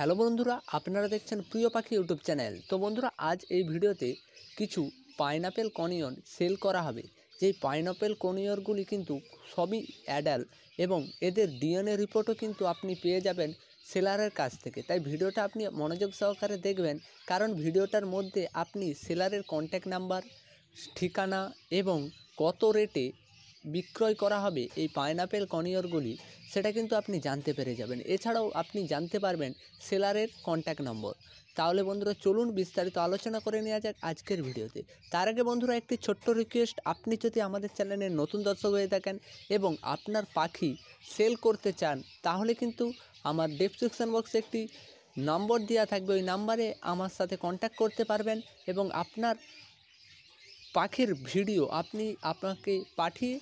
hello বন্ধুরা আপনারা দেখছেন প্রিয় পাখি ইউটিউব চ্যানেল তো বন্ধুরা আজ এই ভিডিওতে কিছু পাইনাপেল কনিয়ন সেল করা হবে যেই পাইনাপেল কনিয়রগুলি কিন্তু সবই অ্যাডাল এবং এদের ডিএনএ রিপোর্টও কিন্তু আপনি পেয়ে যাবেন সেলারের কাছ থেকে তাই ভিডিওটা আপনি মনোযোগ সহকারে দেখবেন কারণ ভিডিওটার মধ্যে আপনি সেলারের কন্ট্যাক্ট নাম্বার ঠিকানা এবং কত রেটে বিক্রয় করা হবে এই পাইনাপেল কনিয়রগুলি সেটা কিন্তু আপনি জানতে পেরে যাবেন এছাড়াও আপনি জানতে পারবেন সেলারের কন্ট্যাক্ট নম্বর তাহলে বন্ধুরা চলুন বিস্তারিত আলোচনা করে নেওয়া যাক আজকের ভিডিওতে তার আগে বন্ধুরা একটি ছোট্ট রিকোয়েস্ট আপনি যদি আমাদের চ্যানেলে নতুন দর্শক হয়ে থাকেন এবং আপনার পাখি সেল করতে চান তাহলে কিন্তু আমার ডেসক্রিপশন বক্সে একটি নম্বর দেওয়া থাকবে ওই নাম্বারে আমার সাথে কন্ট্যাক্ট করতে পারবেন এবং আপনার পাখির ভিডিও আপনি আপনাকে পাঠিয়ে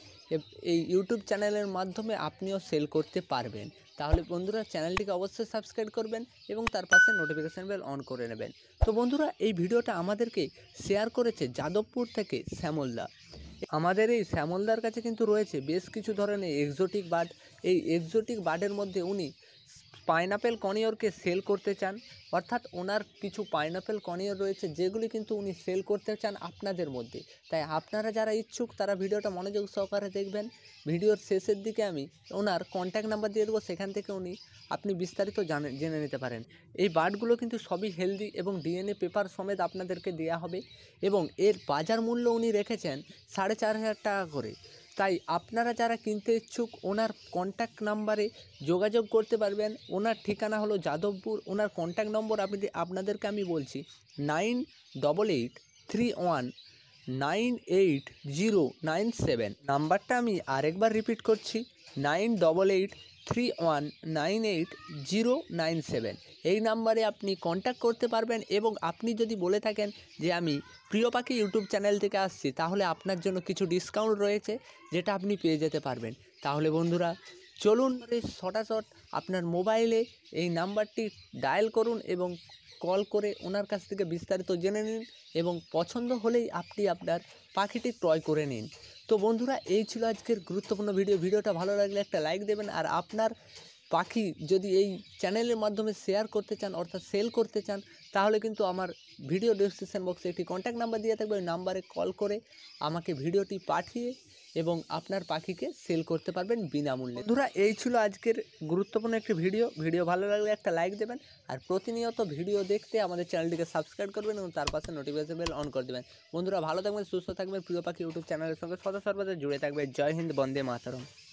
এই ইউটিউব চ্যানেলের মাধ্যমে আপনিও সেল করতে পারবেন তাহলে বন্ধুরা চ্যানেলটিকে অবশ্যই সাবস্ক্রাইব করবেন এবং তার পাশে নোটিফিকেশান বেল অন করে নেবেন তো বন্ধুরা এই ভিডিওটা আমাদেরকে শেয়ার করেছে যাদবপুর থেকে শ্যামলদা আমাদের এই শ্যামলদার কাছে কিন্তু রয়েছে বেশ কিছু ধরনের এক্সোটিক বার্ড এই এক্সোটিক বার্ডের মধ্যে উনি পাইনাপেল কনিয়রকে সেল করতে চান অর্থাৎ ওনার কিছু পাইনাপেল কনিয়র রয়েছে যেগুলি কিন্তু উনি সেল করতে চান আপনাদের মধ্যে তাই আপনারা যারা ইচ্ছুক তারা ভিডিওটা মনোযোগ সহকারে দেখবেন ভিডিওর শেষের দিকে আমি ওনার কন্ট্যাক্ট নাম্বার দিয়ে দেবো সেখান থেকে উনি আপনি বিস্তারিত জানে জেনে নিতে পারেন এই বার্ডগুলো কিন্তু সবই হেলদি এবং ডিএনএ পেপার সমেত আপনাদেরকে দেওয়া হবে এবং এর বাজার মূল্য উনি রেখেছেন সাড়ে চার হাজার টাকা করে তাই আপনারা যারা কিনতে ইচ্ছুক ওনার কন্ট্যাক্ট নাম্বারে যোগাযোগ করতে পারবেন ওনার ঠিকানা হলো যাদবপুর ওনার কন্ট্যাক্ট নম্বর আপনি আপনাদেরকে আমি বলছি nine double eight three one nine eight zero nine seven নাম্বারটা আমি আরেকবার রিপিট করছি nine double eight three one nine eight zero nine seven এই নাম্বারে আপনি কন্ট্যাক্ট করতে পারবেন এবং আপনি যদি বলে থাকেন যে আমি প্রিয় পাখি ইউটিউব চ্যানেল থেকে আসছি তাহলে আপনার জন্য কিছু ডিসকাউন্ট রয়েছে যেটা আপনি পেয়ে যেতে পারবেন তাহলে বন্ধুরা চলুন সটাসট আপনার মোবাইলে এই নাম্বারটি ডায়াল করুন এবং কল করে ওনার কাছ থেকে বিস্তারিত জেনে নিন এবং পছন্দ হলেই আপনি আপনার পাখিটি ক্রয় করে নিন তো বন্ধুরা এই ছিল আজকের গুরুত্বপূর্ণ ভিডিও ভিডিওটা ভালো লাগলে একটা লাইক দেবেন আর আপনার পাখি যদি এই চ্যানেলের মাধ্যমে শেয়ার করতে চান অর্থাৎ সেল করতে চান তাহলে কিন্তু আমার ভিডিও ডিসক্রিপশান বক্সে একটি কন্ট্যাক্ট নাম্বার দিয়ে থাকবে ওই নাম্বারে কল করে আমাকে ভিডিওটি পাঠিয়ে এবং আপনার পাখিকে সেল করতে পারবেন বিনামূল্যে ধরা এই ছিল আজকের গুরুত্বপূর্ণ একটি ভিডিও ভিডিও ভালো লাগলে একটা লাইক দেবেন আর প্রতিনিয়ত ভিডিও দেখতে আমাদের চ্যানেলটিকে সাবস্ক্রাইব করবেন এবং তার পাশে নোটিফিকেশন বেল অন করে দেবেন বন্ধুরা ভালো থাকবেন সুস্থ থাকবেন প্রিয় পাখি ইউটিউব চ্যানেলের সঙ্গে সদা সর্বদা জুড়ে থাকবে জয় হিন্দ বন্দে মাতারম